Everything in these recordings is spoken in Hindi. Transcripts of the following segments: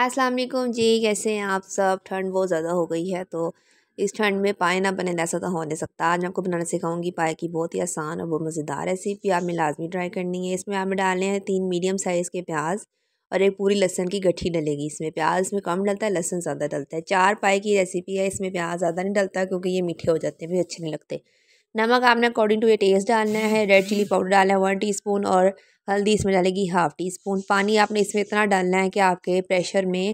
अस्सलाम वालेकुम जी कैसे हैं आप सब ठंड बहुत ज़्यादा हो गई है तो इस ठंड में पाए ना बने ऐसा तो हो नहीं सकता आज मैं आपको बनाना सिखाऊंगी पाए की बहुत ही आसान और बहुत मज़ेदार रेसिपी आपने लाजमी ट्राई करनी है इसमें आपने डालने हैं तीन मीडियम साइज़ के प्याज और एक पूरी लहसन की गठी डलेगी इसमें प्याज इसमें कम डलता है लहसन ज़्यादा डलता है चार पाए की रेसिपी है इसमें प्याज ज़्यादा नहीं डलता क्योंकि ये मीठे हो जाते हैं भी अच्छे नहीं लगते नमक आपने अकॉर्डिंग टू ये टेस्ट डालना है रेड चिली पाउडर डालना है वन टीस्पून और हल्दी इसमें डालेगी हाफ़ टी स्पून पानी आपने इसमें इतना डालना है कि आपके प्रेशर में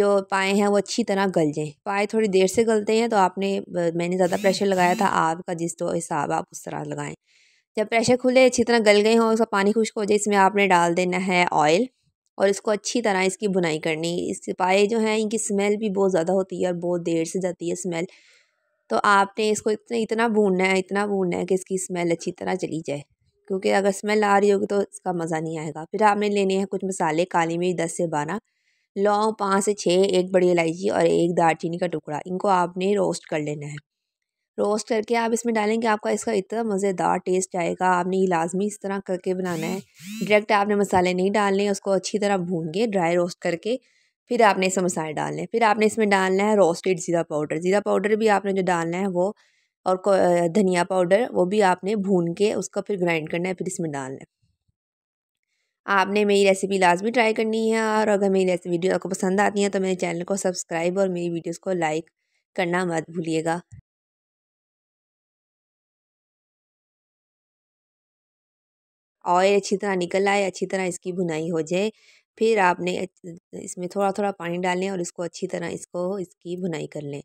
जो पाए हैं वो अच्छी तरह गल जाएँ पाए थोड़ी देर से गलते हैं तो आपने मैंने ज़्यादा प्रेशर लगाया था आपका जिस तो हिसाब आप उस तरह लगाएं जब प्रेशर खुले अच्छी तरह गल गए हों उसका पानी खुश्क हो जाए इसमें आपने डाल देना है ऑयल और इसको अच्छी तरह इसकी बुनाई करनी इस पाए जो हैं इनकी स्मेल भी बहुत ज़्यादा होती है और बहुत देर से जाती है स्मेल तो आपने इसको इतने इतना भूनना है इतना भूनना है कि इसकी स्मेल अच्छी तरह चली जाए क्योंकि अगर स्मेल आ रही होगी तो इसका मज़ा नहीं आएगा फिर आपने लेने हैं कुछ मसाले काली मिर्च दस से बारह लौंग पाँच से छः एक बड़ी इलायची और एक दालचीनी का टुकड़ा इनको आपने रोस्ट कर लेना है रोस्ट करके आप इसमें डालेंगे आपका इसका इतना मज़ेदार टेस्ट आएगा आपने ये लाजमी इस तरह करके बनाना है डायरेक्ट आपने मसाले नहीं डालने उसको अच्छी तरह भून के ड्राई रोस्ट करके फिर आपने इसमें मसाले डालने फिर आपने इसमें डालना है रोस्टेड ज़ीरा पाउडर ज़ीरा पाउडर भी आपने जो डालना है वो और धनिया पाउडर वो भी आपने भून के उसका फिर ग्राइंड करना है फिर इसमें डालना है आपने मेरी रेसिपी लाजमी ट्राई करनी है और अगर मेरी रेसिपी वीडियो आपको पसंद आती है तो मेरे चैनल को सब्सक्राइब और मेरी वीडियोस को लाइक करना मत भूलिएगा ऑयल अच्छी तरह निकल आए अच्छी तरह इसकी भुनाई हो जाए फिर आपने इसमें थोड़ा थोड़ा पानी डाल लें और इसको अच्छी तरह इसको इसकी भुनाई कर लें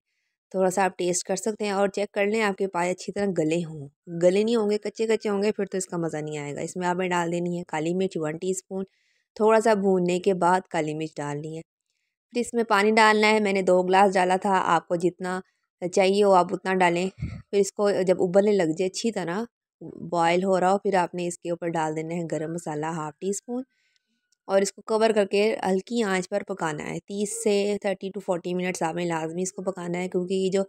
थोड़ा सा आप टेस्ट कर सकते हैं और चेक कर लें आपके पाए अच्छी तरह गले हों गले नहीं होंगे कच्चे कच्चे होंगे फिर तो इसका मज़ा नहीं आएगा इसमें आपने डाल देनी है काली मिर्च वन टी थोड़ा सा भूनने के बाद काली मिर्च डालनी है फिर इसमें पानी डालना है मैंने दो ग्लास डाला था आपको जितना चाहिए हो आप उतना डालें फिर इसको जब उबलने लग जाए अच्छी तरह बॉयल हो रहा हो फिर आपने इसके ऊपर डाल देना है गरम मसाला हाफ़ टी स्पून और इसको कवर करके हल्की आंच पर पकाना है तीस से थर्टी टू फोर्टी मिनट्स आपने लाजमी इसको पकाना है क्योंकि ये जो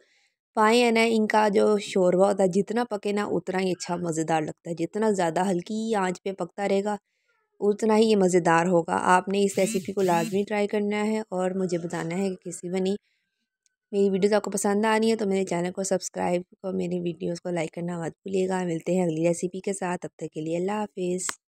पाए है ना इनका जो शोरबा होता है जितना पके ना उतना ही अच्छा मज़ेदार लगता है जितना ज़्यादा हल्की आंच पे पकता रहेगा उतना ही ये मज़ेदार होगा आपने इस रेसिपी को लाजमी ट्राई करना है और मुझे बताना है कि किसी बनी मेरी वीडियोस आपको पसंद आ रही है तो मेरे चैनल को सब्सक्राइब और मेरी वीडियोज़ को लाइक करना मत भूलिएगा मिलते हैं अगली रेसिपी के साथ अब तक के लिए अल्लाह हाफिज़